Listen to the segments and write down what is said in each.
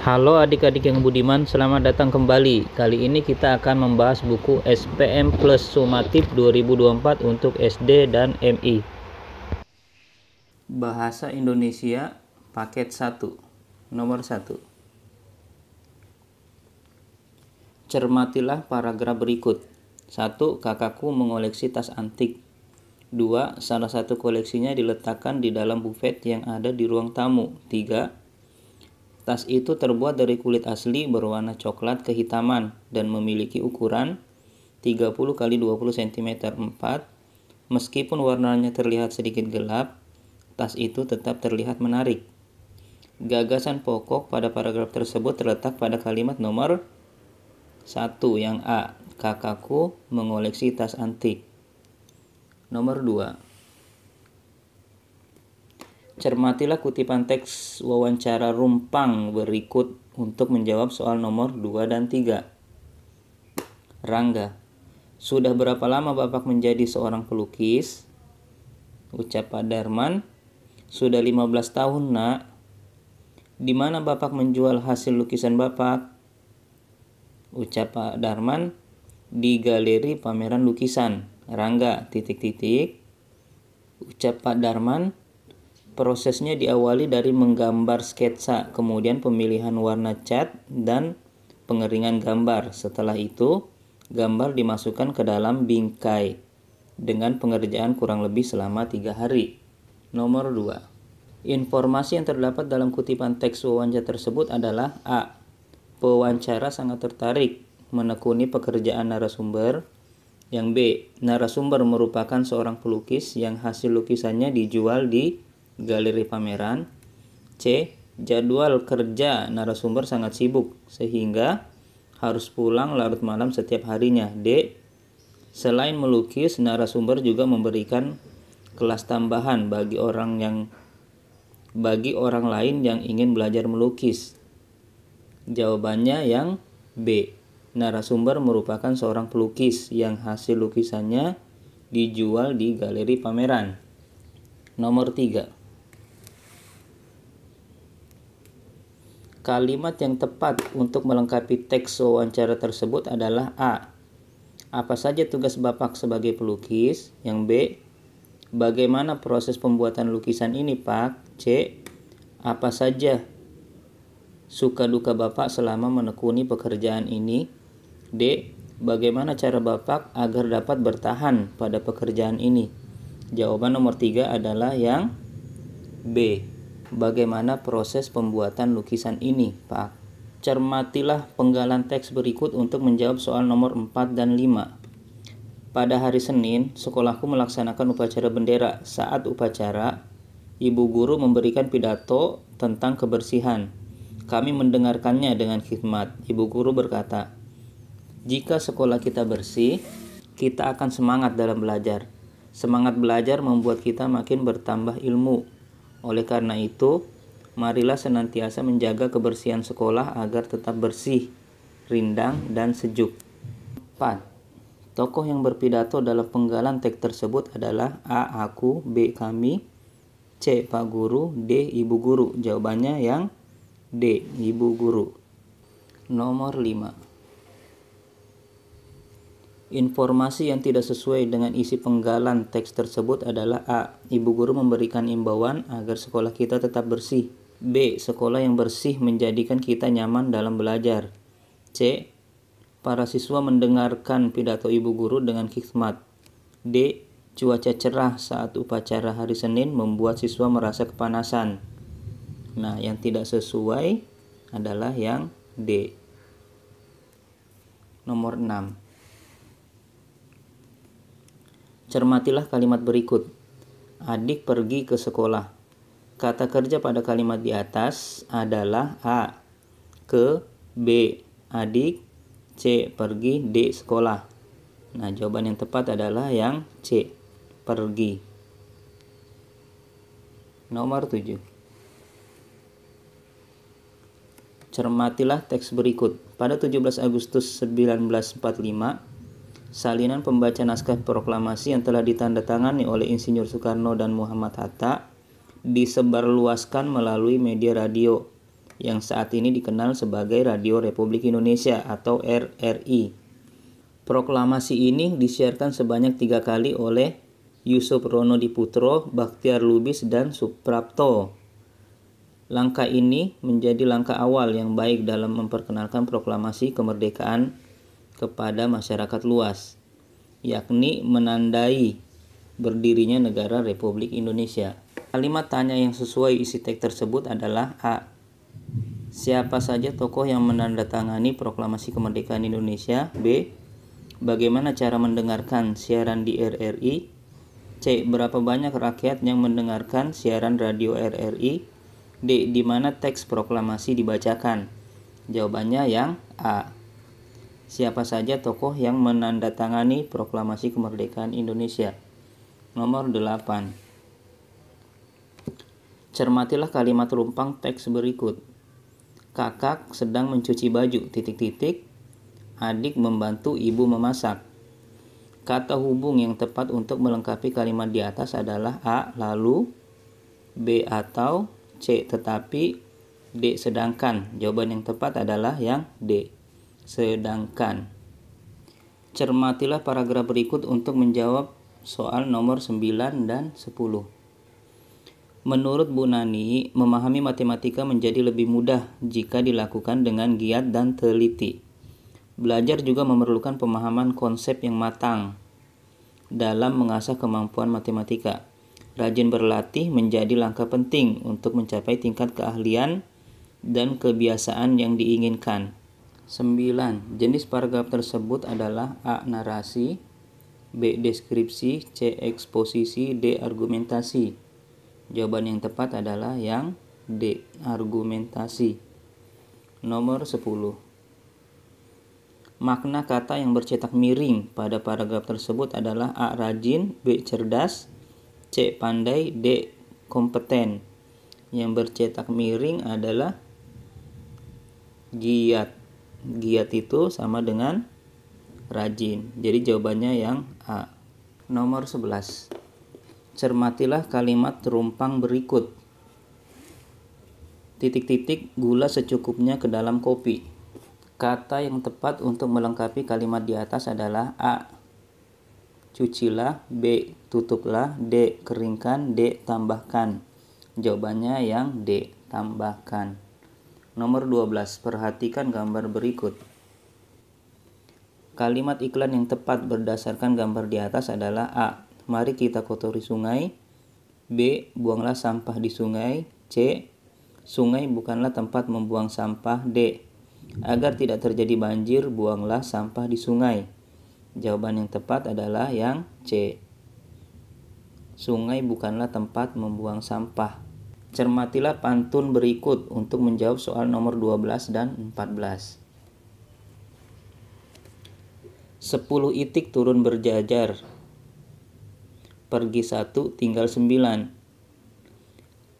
Halo adik-adik yang budiman, selamat datang kembali. Kali ini kita akan membahas buku SPM Plus Sumatif 2024 untuk SD dan MI. Bahasa Indonesia paket 1. Nomor 1. Cermatilah paragraf berikut. 1. Kakakku mengoleksi tas antik. 2. Salah satu koleksinya diletakkan di dalam bufet yang ada di ruang tamu. 3 Tas itu terbuat dari kulit asli berwarna coklat kehitaman dan memiliki ukuran 30 x 20 cm 4. Meskipun warnanya terlihat sedikit gelap, tas itu tetap terlihat menarik. Gagasan pokok pada paragraf tersebut terletak pada kalimat nomor 1 yang A. Kakakku mengoleksi tas antik. Nomor 2 cermatilah kutipan teks wawancara Rumpang berikut untuk menjawab soal nomor 2 dan 3. Rangga, sudah berapa lama Bapak menjadi seorang pelukis? Ucap Pak Darman, sudah 15 tahun nak. Di mana Bapak menjual hasil lukisan Bapak? Ucap Pak Darman, di galeri pameran lukisan. Rangga, titik-titik. Ucap Pak Darman, Prosesnya diawali dari menggambar sketsa, kemudian pemilihan warna cat dan pengeringan gambar. Setelah itu, gambar dimasukkan ke dalam bingkai dengan pengerjaan kurang lebih selama tiga hari. Nomor 2. Informasi yang terdapat dalam kutipan teks wawancara tersebut adalah A. Pewawancara sangat tertarik menekuni pekerjaan narasumber. Yang B. Narasumber merupakan seorang pelukis yang hasil lukisannya dijual di galeri pameran. C. Jadwal kerja narasumber sangat sibuk sehingga harus pulang larut malam setiap harinya. D. Selain melukis, narasumber juga memberikan kelas tambahan bagi orang yang bagi orang lain yang ingin belajar melukis. Jawabannya yang B. Narasumber merupakan seorang pelukis yang hasil lukisannya dijual di galeri pameran. Nomor 3. Kalimat yang tepat untuk melengkapi teks wawancara tersebut adalah A. Apa saja tugas Bapak sebagai pelukis? Yang B. Bagaimana proses pembuatan lukisan ini, Pak? C. Apa saja suka duka Bapak selama menekuni pekerjaan ini? D. Bagaimana cara Bapak agar dapat bertahan pada pekerjaan ini? Jawaban nomor tiga adalah yang B bagaimana proses pembuatan lukisan ini, Pak. Cermatilah penggalan teks berikut untuk menjawab soal nomor 4 dan 5. Pada hari Senin, sekolahku melaksanakan upacara bendera. Saat upacara, ibu guru memberikan pidato tentang kebersihan. Kami mendengarkannya dengan khidmat. Ibu guru berkata, "Jika sekolah kita bersih, kita akan semangat dalam belajar. Semangat belajar membuat kita makin bertambah ilmu." Oleh karena itu, marilah senantiasa menjaga kebersihan sekolah agar tetap bersih, rindang, dan sejuk. 4. Tokoh yang berpidato dalam penggalan teks tersebut adalah A. Aku, B. Kami, C. Pak Guru, D. Ibu Guru. Jawabannya yang D. Ibu Guru. Nomor 5. Informasi yang tidak sesuai dengan isi penggalan teks tersebut adalah A. Ibu guru memberikan imbauan agar sekolah kita tetap bersih. B. Sekolah yang bersih menjadikan kita nyaman dalam belajar. C. Para siswa mendengarkan pidato ibu guru dengan khidmat. D. Cuaca cerah saat upacara hari Senin membuat siswa merasa kepanasan. Nah, yang tidak sesuai adalah yang D. Nomor 6. Cermatilah kalimat berikut. Adik pergi ke sekolah. Kata kerja pada kalimat di atas adalah A. Ke B. Adik C. Pergi D. Sekolah. Nah, jawaban yang tepat adalah yang C. Pergi. Nomor 7. cermatilah teks berikut. Pada 17 Agustus 1945, salinan pembaca naskah proklamasi yang telah ditandatangani oleh Insinyur Soekarno dan Muhammad Hatta disebarluaskan melalui media radio yang saat ini dikenal sebagai Radio Republik Indonesia atau RRI. Proklamasi ini disiarkan sebanyak tiga kali oleh Yusuf Rono Diputro, Baktiar Lubis, dan Suprapto. Langkah ini menjadi langkah awal yang baik dalam memperkenalkan proklamasi kemerdekaan kepada masyarakat luas, yakni menandai berdirinya negara Republik Indonesia. Kalimat tanya yang sesuai isi teks tersebut adalah A. Siapa saja tokoh yang menandatangani proklamasi kemerdekaan Indonesia? B. Bagaimana cara mendengarkan siaran di RRI? C. Berapa banyak rakyat yang mendengarkan siaran radio RRI? D. Di mana teks proklamasi dibacakan? Jawabannya yang A siapa saja tokoh yang menandatangani proklamasi kemerdekaan Indonesia. Nomor 8. Cermatilah kalimat rumpang teks berikut. Kakak sedang mencuci baju, titik-titik. Adik membantu ibu memasak. Kata hubung yang tepat untuk melengkapi kalimat di atas adalah A lalu, B atau C tetapi, D sedangkan. Jawaban yang tepat adalah yang D. Sedangkan cermatilah paragraf berikut untuk menjawab soal nomor 9 dan 10. Menurut Bu Nani, memahami matematika menjadi lebih mudah jika dilakukan dengan giat dan teliti. Belajar juga memerlukan pemahaman konsep yang matang dalam mengasah kemampuan matematika. Rajin berlatih menjadi langkah penting untuk mencapai tingkat keahlian dan kebiasaan yang diinginkan. 9. Jenis paragraf tersebut adalah A. Narasi B. Deskripsi C. Eksposisi D. Argumentasi Jawaban yang tepat adalah yang D. Argumentasi Nomor 10 Makna kata yang bercetak miring pada paragraf tersebut adalah A. Rajin B. Cerdas C. Pandai D. Kompeten Yang bercetak miring adalah Giat giat itu sama dengan rajin. Jadi jawabannya yang A. Nomor 11. Cermatilah kalimat rumpang berikut. Titik-titik gula secukupnya ke dalam kopi. Kata yang tepat untuk melengkapi kalimat di atas adalah A. Cucilah, B. Tutuplah, D. Keringkan, D. Tambahkan. Jawabannya yang D. Tambahkan. Nomor 12. Perhatikan gambar berikut. Kalimat iklan yang tepat berdasarkan gambar di atas adalah A. Mari kita kotori sungai. B. Buanglah sampah di sungai. C. Sungai bukanlah tempat membuang sampah. D. Agar tidak terjadi banjir, buanglah sampah di sungai. Jawaban yang tepat adalah yang C. Sungai bukanlah tempat membuang sampah. Cermatilah pantun berikut untuk menjawab soal nomor 12 dan 14. 10 itik turun berjajar. Pergi satu tinggal sembilan.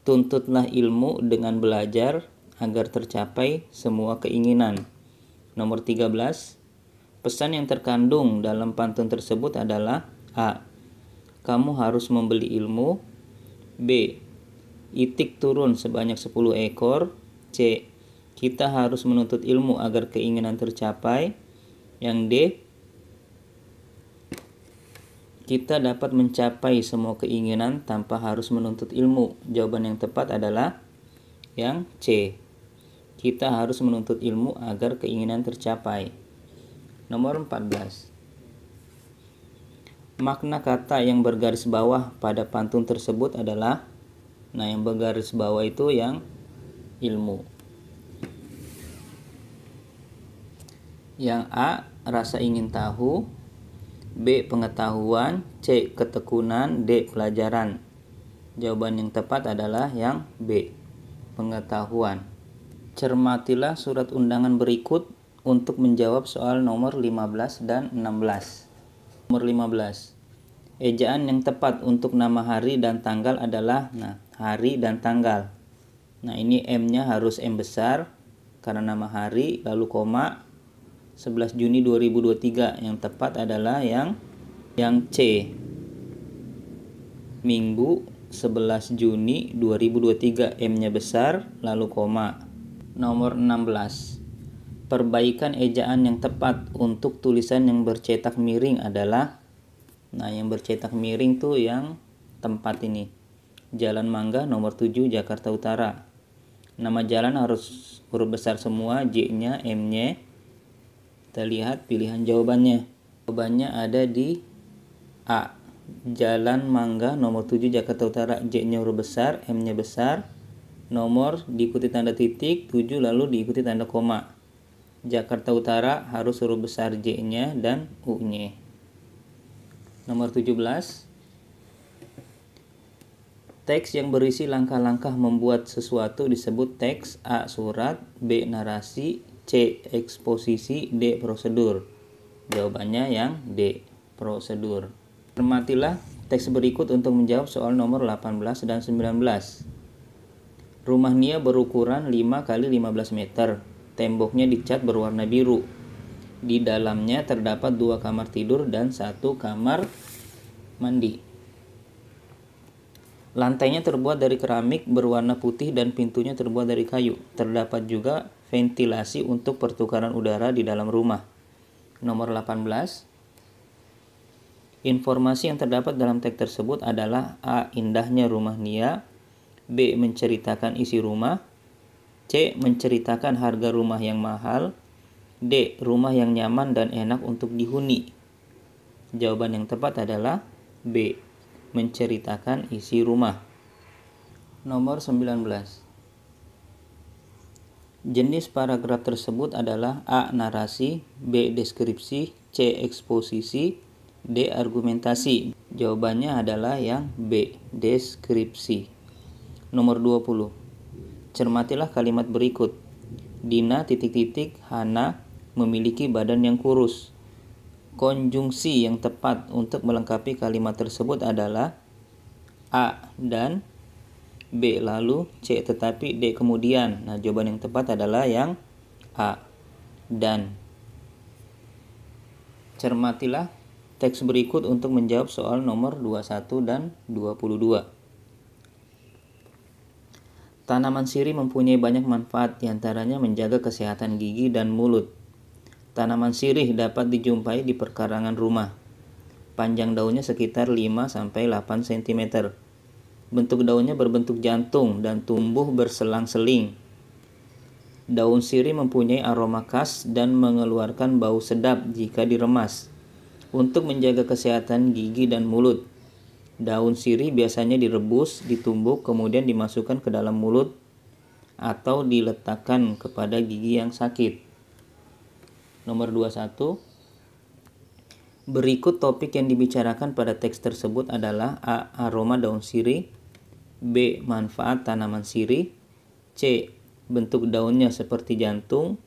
Tuntutlah ilmu dengan belajar agar tercapai semua keinginan. Nomor 13. Pesan yang terkandung dalam pantun tersebut adalah A. Kamu harus membeli ilmu. B itik turun sebanyak 10 ekor. C. Kita harus menuntut ilmu agar keinginan tercapai. Yang D. Kita dapat mencapai semua keinginan tanpa harus menuntut ilmu. Jawaban yang tepat adalah yang C. Kita harus menuntut ilmu agar keinginan tercapai. Nomor 14 makna kata yang bergaris bawah pada pantun tersebut adalah Nah, yang bergaris bawah itu yang ilmu. Yang A rasa ingin tahu, B pengetahuan, C ketekunan, D pelajaran. Jawaban yang tepat adalah yang B. Pengetahuan. Cermatilah surat undangan berikut untuk menjawab soal nomor 15 dan 16. Nomor 15. Ejaan yang tepat untuk nama hari dan tanggal adalah nah hari, dan tanggal. Nah, ini M-nya harus M besar karena nama hari, lalu koma 11 Juni 2023. Yang tepat adalah yang yang C. Minggu 11 Juni 2023 M-nya besar, lalu koma. Nomor 16. Perbaikan ejaan yang tepat untuk tulisan yang bercetak miring adalah Nah, yang bercetak miring tuh yang tempat ini. Jalan Mangga nomor 7 Jakarta Utara. Nama jalan harus huruf besar semua, J-nya, M-nya. Kita lihat pilihan jawabannya. Jawabannya ada di A. Jalan Mangga nomor 7 Jakarta Utara, J-nya huruf besar, M-nya besar. Nomor diikuti tanda titik, 7 lalu diikuti tanda koma. Jakarta Utara harus huruf besar J-nya dan U-nya. Nomor 17, Teks yang berisi langkah-langkah membuat sesuatu disebut teks A. Surat B. Narasi C. Eksposisi D. Prosedur Jawabannya yang D. Prosedur Termatilah teks berikut untuk menjawab soal nomor 18 dan 19 Rumah Nia berukuran 5 x 15 meter Temboknya dicat berwarna biru Di dalamnya terdapat dua kamar tidur dan satu kamar mandi Lantainya terbuat dari keramik berwarna putih dan pintunya terbuat dari kayu. Terdapat juga ventilasi untuk pertukaran udara di dalam rumah. Nomor 18. Informasi yang terdapat dalam teks tersebut adalah A. Indahnya rumah Nia B. Menceritakan isi rumah C. Menceritakan harga rumah yang mahal D. Rumah yang nyaman dan enak untuk dihuni Jawaban yang tepat adalah B menceritakan isi rumah. Nomor 19. Jenis paragraf tersebut adalah A. Narasi B. Deskripsi C. Eksposisi D. Argumentasi Jawabannya adalah yang B. Deskripsi Nomor 20 Cermatilah kalimat berikut Dina titik-titik Hana memiliki badan yang kurus konjungsi yang tepat untuk melengkapi kalimat tersebut adalah A dan B lalu C tetapi D kemudian. Nah, jawaban yang tepat adalah yang A dan. Cermatilah teks berikut untuk menjawab soal nomor 21 dan 22. Tanaman sirih mempunyai banyak manfaat diantaranya menjaga kesehatan gigi dan mulut. Tanaman sirih dapat dijumpai di perkarangan rumah. Panjang daunnya sekitar 5-8 cm. Bentuk daunnya berbentuk jantung dan tumbuh berselang-seling. Daun sirih mempunyai aroma khas dan mengeluarkan bau sedap jika diremas. Untuk menjaga kesehatan gigi dan mulut, daun sirih biasanya direbus, ditumbuk, kemudian dimasukkan ke dalam mulut atau diletakkan kepada gigi yang sakit. Nomor 21 Berikut topik yang dibicarakan pada teks tersebut adalah A. Aroma daun sirih B. Manfaat tanaman sirih C. Bentuk daunnya seperti jantung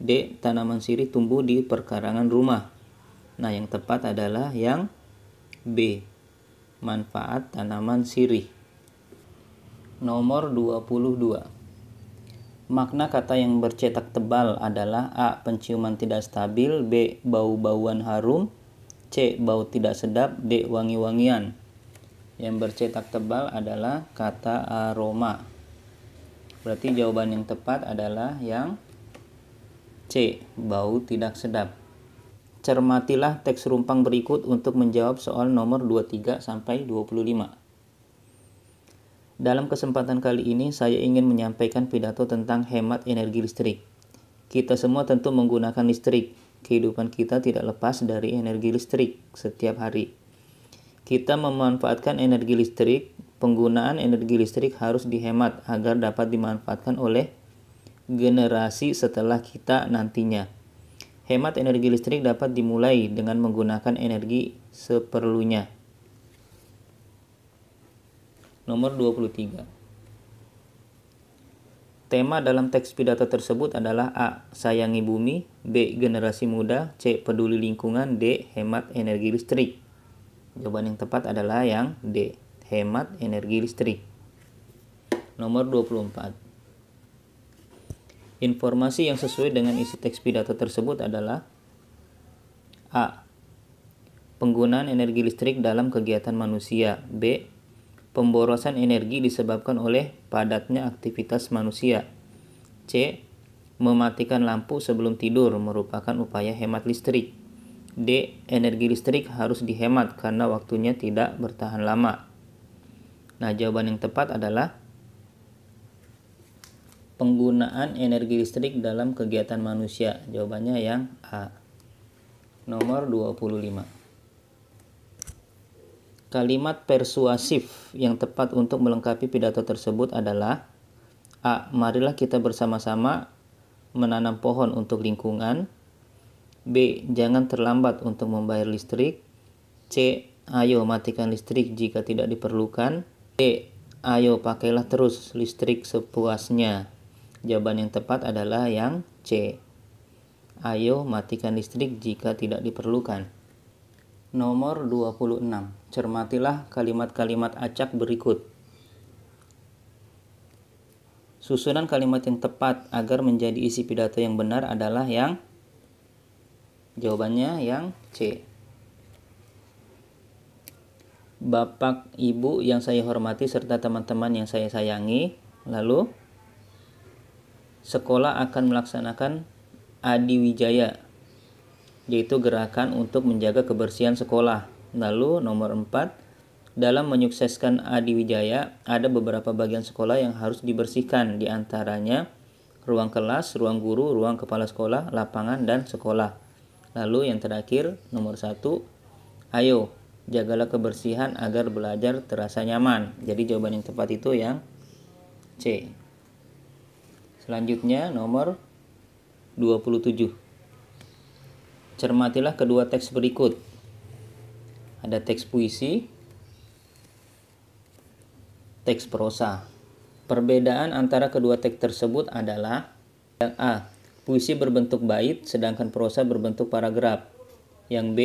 D. Tanaman sirih tumbuh di perkarangan rumah Nah yang tepat adalah yang B. Manfaat tanaman sirih Nomor 22 Makna kata yang bercetak tebal adalah A. Penciuman tidak stabil B. Bau-bauan harum C. Bau tidak sedap D. Wangi-wangian Yang bercetak tebal adalah kata aroma Berarti jawaban yang tepat adalah yang C. Bau tidak sedap Cermatilah teks rumpang berikut untuk menjawab soal nomor 23 sampai 25 dalam kesempatan kali ini, saya ingin menyampaikan pidato tentang hemat energi listrik. Kita semua tentu menggunakan listrik. Kehidupan kita tidak lepas dari energi listrik setiap hari. Kita memanfaatkan energi listrik, penggunaan energi listrik harus dihemat agar dapat dimanfaatkan oleh generasi setelah kita nantinya. Hemat energi listrik dapat dimulai dengan menggunakan energi seperlunya nomor 23. Tema dalam teks pidato tersebut adalah A. Sayangi bumi B. Generasi muda C. Peduli lingkungan D. Hemat energi listrik Jawaban yang tepat adalah yang D. Hemat energi listrik Nomor 24 Informasi yang sesuai dengan isi teks pidato tersebut adalah A. Penggunaan energi listrik dalam kegiatan manusia B Pemborosan energi disebabkan oleh padatnya aktivitas manusia. C. Mematikan lampu sebelum tidur merupakan upaya hemat listrik. D. Energi listrik harus dihemat karena waktunya tidak bertahan lama. Nah, jawaban yang tepat adalah penggunaan energi listrik dalam kegiatan manusia. Jawabannya yang A. Nomor 25. Kalimat persuasif yang tepat untuk melengkapi pidato tersebut adalah A. Marilah kita bersama-sama menanam pohon untuk lingkungan. B. Jangan terlambat untuk membayar listrik. C. Ayo matikan listrik jika tidak diperlukan. D. Ayo pakailah terus listrik sepuasnya. Jawaban yang tepat adalah yang C. Ayo matikan listrik jika tidak diperlukan nomor 26. Cermatilah kalimat-kalimat acak berikut. Susunan kalimat yang tepat agar menjadi isi pidato yang benar adalah yang jawabannya yang C. Bapak, Ibu yang saya hormati serta teman-teman yang saya sayangi, lalu sekolah akan melaksanakan Adi Wijaya yaitu gerakan untuk menjaga kebersihan sekolah. Lalu nomor 4, dalam menyukseskan Adi Wijaya, ada beberapa bagian sekolah yang harus dibersihkan, di antaranya ruang kelas, ruang guru, ruang kepala sekolah, lapangan, dan sekolah. Lalu yang terakhir, nomor 1, ayo jagalah kebersihan agar belajar terasa nyaman. Jadi jawaban yang tepat itu yang C. Selanjutnya nomor 27 cermatilah kedua teks berikut. Ada teks puisi, teks prosa. Perbedaan antara kedua teks tersebut adalah yang A. Puisi berbentuk bait sedangkan prosa berbentuk paragraf. Yang B.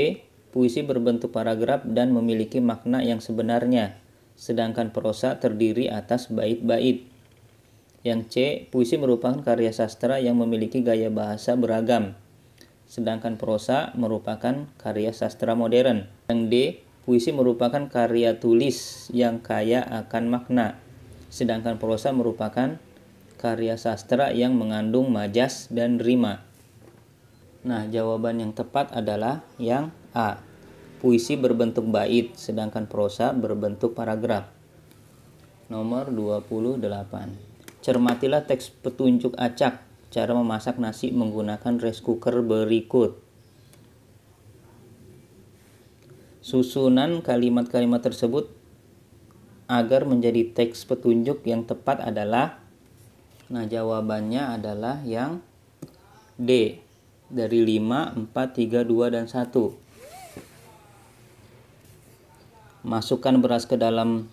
Puisi berbentuk paragraf dan memiliki makna yang sebenarnya, sedangkan prosa terdiri atas bait-bait. Yang C. Puisi merupakan karya sastra yang memiliki gaya bahasa beragam, sedangkan prosa merupakan karya sastra modern. Yang D, puisi merupakan karya tulis yang kaya akan makna, sedangkan prosa merupakan karya sastra yang mengandung majas dan rima. Nah, jawaban yang tepat adalah yang A. Puisi berbentuk bait, sedangkan prosa berbentuk paragraf. Nomor 28. Cermatilah teks petunjuk acak cara memasak nasi menggunakan rice cooker berikut. Susunan kalimat-kalimat tersebut agar menjadi teks petunjuk yang tepat adalah Nah, jawabannya adalah yang D dari 5, 4, 3, 2 dan 1. Masukkan beras ke dalam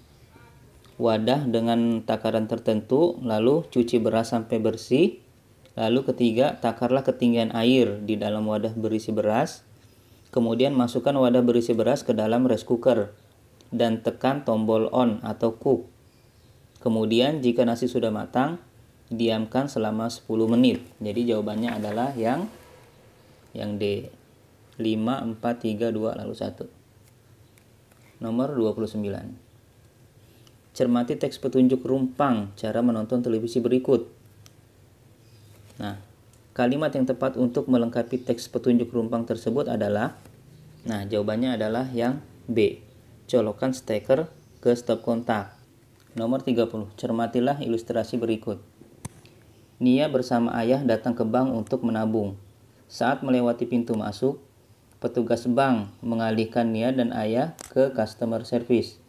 wadah dengan takaran tertentu, lalu cuci beras sampai bersih. Lalu ketiga, takarlah ketinggian air di dalam wadah berisi beras. Kemudian masukkan wadah berisi beras ke dalam rice cooker dan tekan tombol on atau cook. Kemudian jika nasi sudah matang, diamkan selama 10 menit. Jadi jawabannya adalah yang yang D. 5 4 3 2 lalu 1. Nomor 29. Cermati teks petunjuk rumpang cara menonton televisi berikut Nah, kalimat yang tepat untuk melengkapi teks petunjuk rumpang tersebut adalah Nah, jawabannya adalah yang B. Colokan steker ke stop kontak. Nomor 30. Cermatilah ilustrasi berikut. Nia bersama ayah datang ke bank untuk menabung. Saat melewati pintu masuk, petugas bank mengalihkan Nia dan ayah ke customer service.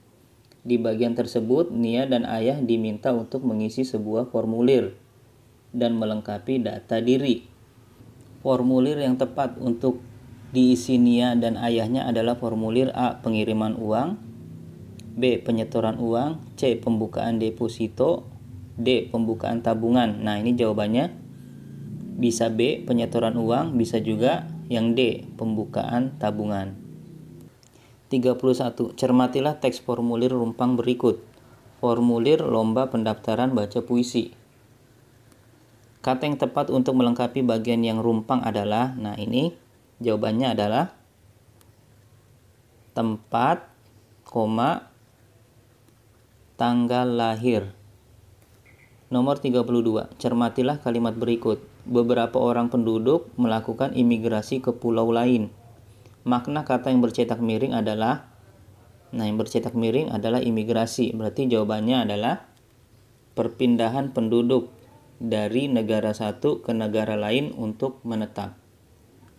Di bagian tersebut, Nia dan ayah diminta untuk mengisi sebuah formulir dan melengkapi data diri. Formulir yang tepat untuk diisi Nia dan ayahnya adalah formulir A. Pengiriman uang B. Penyetoran uang C. Pembukaan deposito D. Pembukaan tabungan Nah ini jawabannya bisa B. Penyetoran uang bisa juga yang D. Pembukaan tabungan 31. Cermatilah teks formulir rumpang berikut Formulir lomba pendaftaran baca puisi Kata yang tepat untuk melengkapi bagian yang rumpang adalah, nah ini jawabannya adalah tempat, koma, tanggal lahir. Nomor 32. Cermatilah kalimat berikut. Beberapa orang penduduk melakukan imigrasi ke pulau lain. Makna kata yang bercetak miring adalah Nah, yang bercetak miring adalah imigrasi. Berarti jawabannya adalah perpindahan penduduk dari negara satu ke negara lain untuk menetap.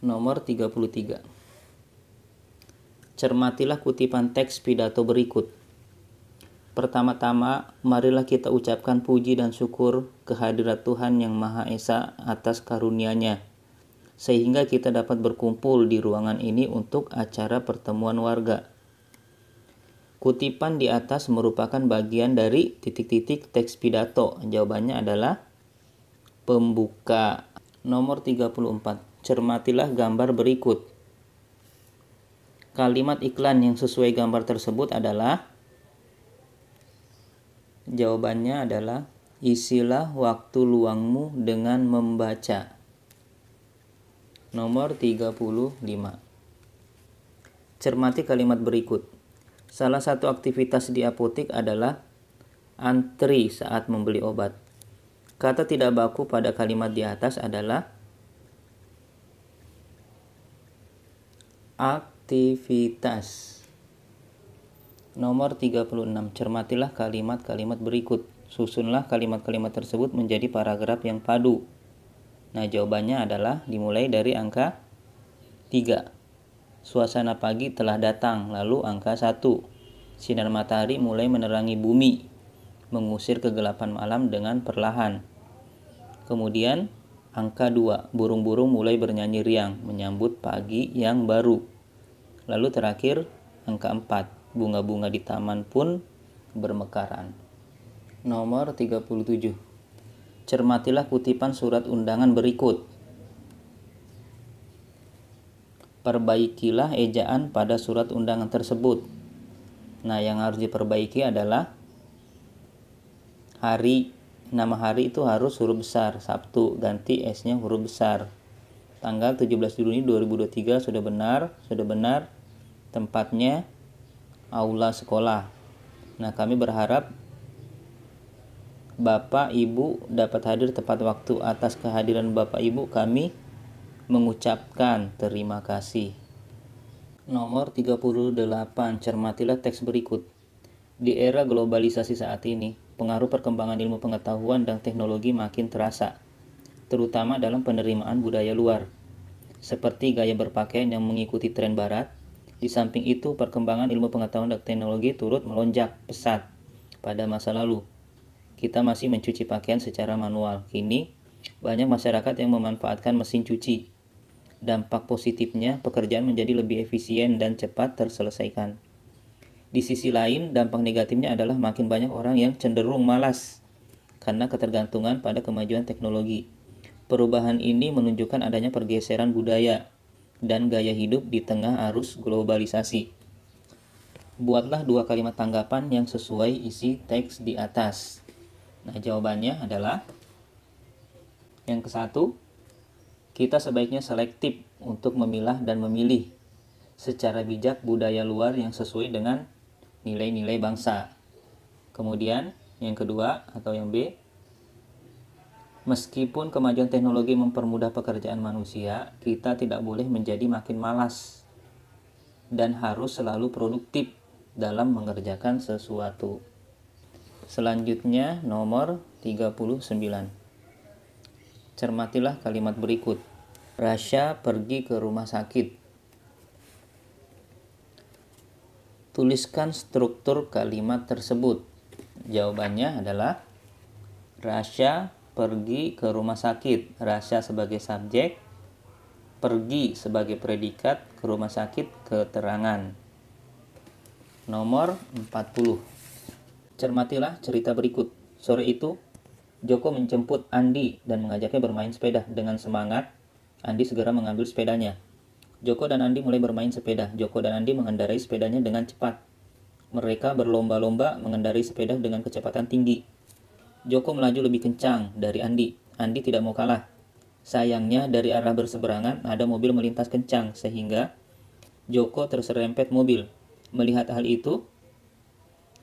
Nomor 33. Cermatilah kutipan teks pidato berikut. Pertama-tama, marilah kita ucapkan puji dan syukur kehadirat Tuhan Yang Maha Esa atas karunia-Nya, sehingga kita dapat berkumpul di ruangan ini untuk acara pertemuan warga. Kutipan di atas merupakan bagian dari titik-titik teks pidato. Jawabannya adalah pembuka. Nomor 34. Cermatilah gambar berikut. Kalimat iklan yang sesuai gambar tersebut adalah Jawabannya adalah isilah waktu luangmu dengan membaca. Nomor 35. Cermati kalimat berikut. Salah satu aktivitas di apotek adalah antri saat membeli obat. Kata tidak baku pada kalimat di atas adalah aktivitas. Nomor 36. Cermatilah kalimat-kalimat berikut. Susunlah kalimat-kalimat tersebut menjadi paragraf yang padu. Nah, jawabannya adalah dimulai dari angka 3. Suasana pagi telah datang, lalu angka 1. Sinar matahari mulai menerangi bumi, mengusir kegelapan malam dengan perlahan. Kemudian, angka 2, burung-burung mulai bernyanyi riang menyambut pagi yang baru. Lalu terakhir, angka 4, bunga-bunga di taman pun bermekaran. Nomor 37. Cermatilah kutipan surat undangan berikut. Perbaikilah ejaan pada surat undangan tersebut. Nah, yang harus diperbaiki adalah hari nama hari itu harus huruf besar Sabtu ganti S-nya huruf besar tanggal 17 Juni 2023 sudah benar sudah benar tempatnya aula sekolah nah kami berharap Bapak Ibu dapat hadir tepat waktu atas kehadiran Bapak Ibu kami mengucapkan terima kasih Nomor 38 cermatilah teks berikut di era globalisasi saat ini pengaruh perkembangan ilmu pengetahuan dan teknologi makin terasa, terutama dalam penerimaan budaya luar, seperti gaya berpakaian yang mengikuti tren barat. Di samping itu, perkembangan ilmu pengetahuan dan teknologi turut melonjak pesat pada masa lalu. Kita masih mencuci pakaian secara manual. Kini, banyak masyarakat yang memanfaatkan mesin cuci. Dampak positifnya, pekerjaan menjadi lebih efisien dan cepat terselesaikan. Di sisi lain, dampak negatifnya adalah makin banyak orang yang cenderung malas karena ketergantungan pada kemajuan teknologi. Perubahan ini menunjukkan adanya pergeseran budaya dan gaya hidup di tengah arus globalisasi. Buatlah dua kalimat tanggapan yang sesuai isi teks di atas. Nah, jawabannya adalah yang ke satu, kita sebaiknya selektif untuk memilah dan memilih secara bijak budaya luar yang sesuai dengan nilai-nilai bangsa. Kemudian yang kedua atau yang B, meskipun kemajuan teknologi mempermudah pekerjaan manusia, kita tidak boleh menjadi makin malas dan harus selalu produktif dalam mengerjakan sesuatu. Selanjutnya nomor 39. Cermatilah kalimat berikut. Rasha pergi ke rumah sakit Tuliskan struktur kalimat tersebut. Jawabannya adalah Rasha pergi ke rumah sakit. Rasha sebagai subjek, pergi sebagai predikat ke rumah sakit keterangan. Nomor 40. Cermatilah cerita berikut. Sore itu, Joko menjemput Andi dan mengajaknya bermain sepeda. Dengan semangat, Andi segera mengambil sepedanya. Joko dan Andi mulai bermain sepeda. Joko dan Andi mengendarai sepedanya dengan cepat. Mereka berlomba-lomba mengendarai sepeda dengan kecepatan tinggi. Joko melaju lebih kencang dari Andi. Andi tidak mau kalah. Sayangnya dari arah berseberangan ada mobil melintas kencang sehingga Joko terserempet mobil. Melihat hal itu,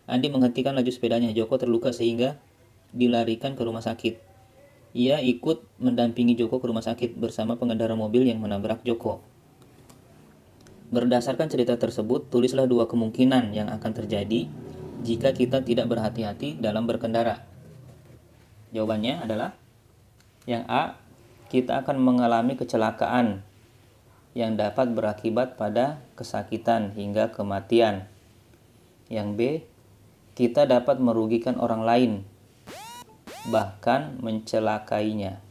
Andi menghentikan laju sepedanya. Joko terluka sehingga dilarikan ke rumah sakit. Ia ikut mendampingi Joko ke rumah sakit bersama pengendara mobil yang menabrak Joko. Berdasarkan cerita tersebut, tulislah dua kemungkinan yang akan terjadi jika kita tidak berhati-hati dalam berkendara. Jawabannya adalah yang A, kita akan mengalami kecelakaan yang dapat berakibat pada kesakitan hingga kematian. Yang B, kita dapat merugikan orang lain, bahkan mencelakainya.